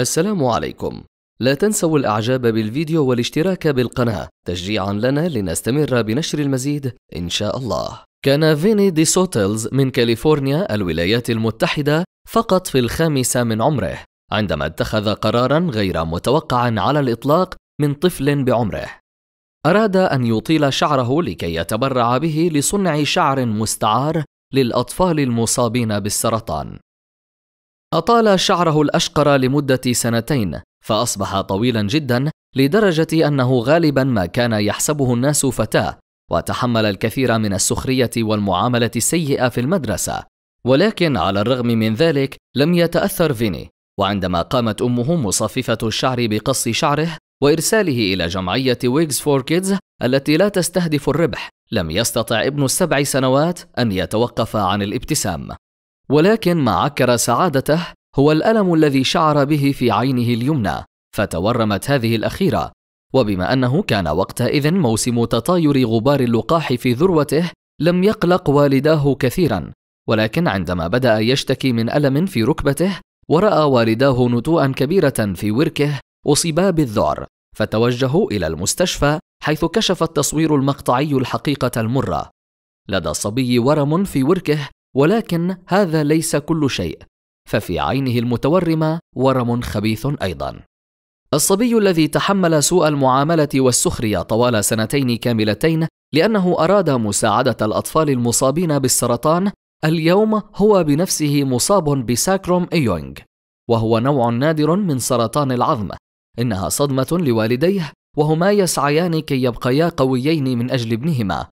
السلام عليكم لا تنسوا الاعجاب بالفيديو والاشتراك بالقناة تشجيعا لنا لنستمر بنشر المزيد ان شاء الله كان فيني دي سوتلز من كاليفورنيا الولايات المتحدة فقط في الخامسة من عمره عندما اتخذ قرارا غير متوقعا على الإطلاق من طفل بعمره أراد أن يطيل شعره لكي يتبرع به لصنع شعر مستعار للأطفال المصابين بالسرطان أطال شعره الأشقر لمدة سنتين فأصبح طويلا جدا لدرجة أنه غالبا ما كان يحسبه الناس فتاة وتحمل الكثير من السخرية والمعاملة السيئة في المدرسة ولكن على الرغم من ذلك لم يتأثر فيني وعندما قامت أمه مصففة الشعر بقص شعره وإرساله إلى جمعية ويجز فور كيدز التي لا تستهدف الربح لم يستطع ابن السبع سنوات أن يتوقف عن الابتسام ولكن ما عكر سعادته هو الألم الذي شعر به في عينه اليمنى فتورمت هذه الأخيرة وبما أنه كان وقتئذ موسم تطاير غبار اللقاح في ذروته لم يقلق والداه كثيرا ولكن عندما بدأ يشتكي من ألم في ركبته ورأى والداه نتوءا كبيرة في وركه أصيبا بالذعر فتوجهوا إلى المستشفى حيث كشف التصوير المقطعي الحقيقة المرة لدى الصبي ورم في وركه ولكن هذا ليس كل شيء ففي عينه المتورمه ورم خبيث ايضا الصبي الذي تحمل سوء المعامله والسخريه طوال سنتين كاملتين لانه اراد مساعده الاطفال المصابين بالسرطان اليوم هو بنفسه مصاب بساكروم ايونغ وهو نوع نادر من سرطان العظم انها صدمه لوالديه وهما يسعيان كي يبقيا قويين من اجل ابنهما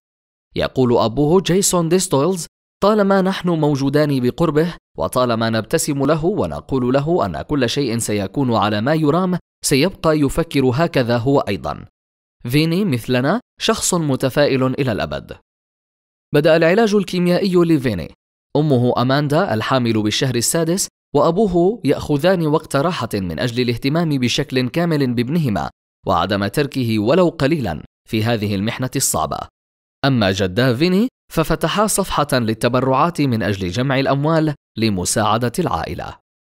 يقول ابوه جيسون ديستويلز طالما نحن موجودان بقربه وطالما نبتسم له ونقول له ان كل شيء سيكون على ما يرام سيبقى يفكر هكذا هو ايضا فيني مثلنا شخص متفائل الى الابد بدا العلاج الكيميائي لفيني امه اماندا الحامل بالشهر السادس وابوه ياخذان وقت راحه من اجل الاهتمام بشكل كامل بابنهما وعدم تركه ولو قليلا في هذه المحنه الصعبه اما جدا فيني ففتحا صفحة للتبرعات من أجل جمع الأموال لمساعدة العائلة